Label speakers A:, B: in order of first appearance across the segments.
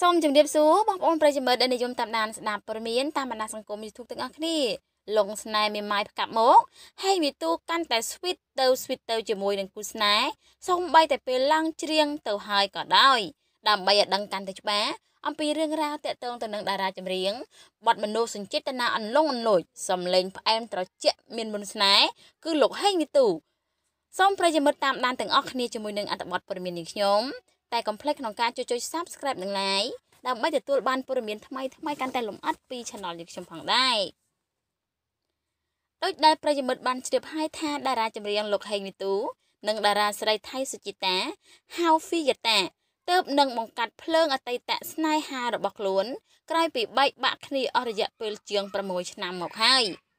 A: សូមជម្រាបសួរបងប្អូនប្រិយមិត្តដែលនិយមតាមដានស្ដាប់ព័ត៌មានតាមបណ្ដាសង្គម YouTube ទាំងអស់គ្នាលងស្នេហ៍មេម៉ាយផ្កាប់មកហើយវាទូកាន់តែ sweet ទៅ sweet ទៅជាមួយនឹងគូស្នេហ៍សូមបីតែពេលឡើងច្រៀងទៅហើយក៏ដោយដើម្បីឲ្យដឹងកាន់តែច្បាស់អំពីរឿងរ៉ាវតាក់ទងទៅនឹងតារាចម្រៀងបទមនោសញ្ចេតនាអន្លង់អន្លូចសំលេងផ្អែម ត្រជាក់មានមន្តស្នេហ៍គឺលោកហេងវិទូសូមប្រិយមិត្តតាមដានទាំងអស់គ្នាជាមួយនឹងអត្ថបទព័ត៌មាននេះខ្ញុំតែកុំភ្លេចក្នុងការជួយចុច Subscribe និង Like ដើម្បីទទួលបានព័ត៌មាន ថ្មីថ្មីកាន់តែលម្អិតពី Channel នេះខ្ញុំផងដែរដូចដែលប្រិយមិត្តបានជ្រាបហើយថាតារាចម្រៀងលោកហេងវិទូនិងតារាស្រីថៃសុជីតាហៅហ្វីយតាទើបនឹងបង្កាត់ភ្លើងអតីតស្នេហារបស់ខ្លួន ក្រោយពីបែកបាក់គ្នាអស់រយៈពេលជាង6ឆ្នាំមកហើយ។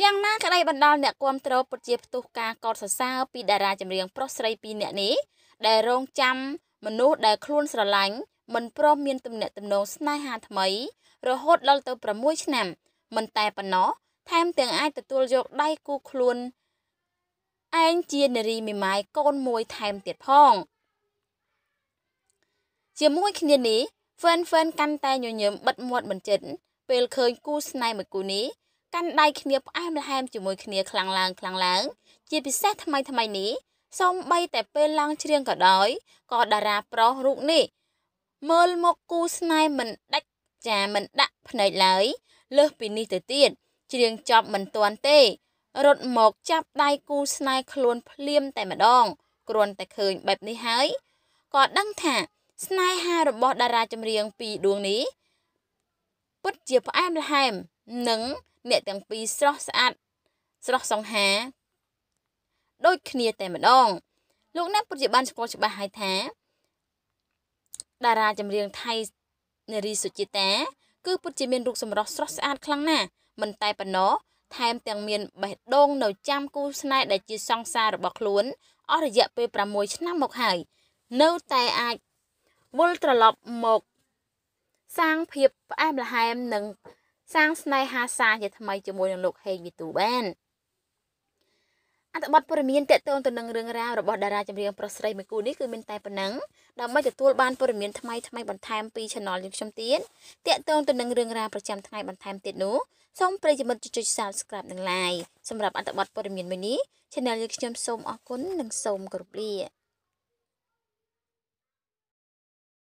A: យ៉ាងណាក្តីបណ្ដាលអ្នកគាំទ្រពុតជាផ្ទុះការកោតសរសើរពីតារាចម្រៀងប្រុសស្រីពីរនាក់នេះដែលរងចាំមនុស្សដែលខ្លួនស្រឡាញ់មិនព្រមមានទំនាក់ទំនងស្នេហាថ្មី រហូតដល់ទៅ6ឆ្នាំមិនតែប៉ុណ្ណោះថែមទាំងអាចទទួលយកដៃគូខ្លួនឯងជានារីមេម៉ាយកូនមួយថែមទៀតផង ជាមួយគ្នានេះ Fan Fan កាន់តែញញឹមបិទមាត់មិនចិត្តពេលឃើញគូស្នេហ៍មួយគូនេះកាន់ដៃគ្នាផ្អែមល្ហែមជាមួយគ្នាខ្លាំងឡើងខ្លាំងឡើង ជាពិសេសថ្មីថ្មីនេះសូម្បីតែពេលឡើងច្រៀងក៏ដោយក៏តារាប្រុសរូបនេះ មើលមកគូស្នេហ៍មិនដាច់ចាមិនដាក់ភ្នែកឡើយលើសពីនេះទៅទៀតច្រៀងចប់មិនទាន់ទេរត់មកចាប់ដៃគូស្នេហ៍ខ្លួន ភ្លាម តែម្ដងគ្រាន់តែឃើញបែបនេះហើយក៏ដឹងថាស្នេហារបស់ តារាចម្រៀងពីរដួងនេះពិតជាផ្អែមល្ហែមនិងអ្នកទាំងពីរស្រស់ស្អាតស្រស់សង្ហាដូចគ្នាតែម្ដងលោកអ្នកពិតជាបានស្គាល់ច្បាស់ហើយថាតារាចម្រៀងថៃនារីសុជាតា គឺពិតជាមានរូបសម្រស់ស្រស់ស្អាតខ្លាំងណាស់មិនតែប៉ុណ្ណោះថែមទាំងមានបេះដូងនៅចាំគូស្នេហ៍ដែលជាសង្សាររបស់ខ្លួនអស់រយៈពេល6ឆ្នាំមកហើយនៅតែអាចវិលត្រឡប់មកសាងភាពផ្អែមល្ហែមនិងសាងស្នេហាសាជាថ្មីជាមួយនឹងលោកហេងវិទូបានអត្ថបទព័ត៌មានតកតងទៅនឹងរឿងរ៉ាវរបស់តារាចម្រៀងប្រុសស្រីមួយគូនេះគឺមានតែប៉ុណ្ណឹងដើម្បីទទួលបានព័ត៌មានថ្មីថ្មីបន្ថែមពី Channel យើងខ្ញុំទៀតតកតងទៅនឹងរឿងរ៉ាវប្រចាំថ្ងៃបន្ថែមទៀតនោះសូមប្រិយមិត្តចុច Subscribe និង Like សម្រាប់អត្ថបទព័ត៌មានមួយនេះ Channel យើងខ្ញុំសូមអរគុណនិងសូមគោរពលា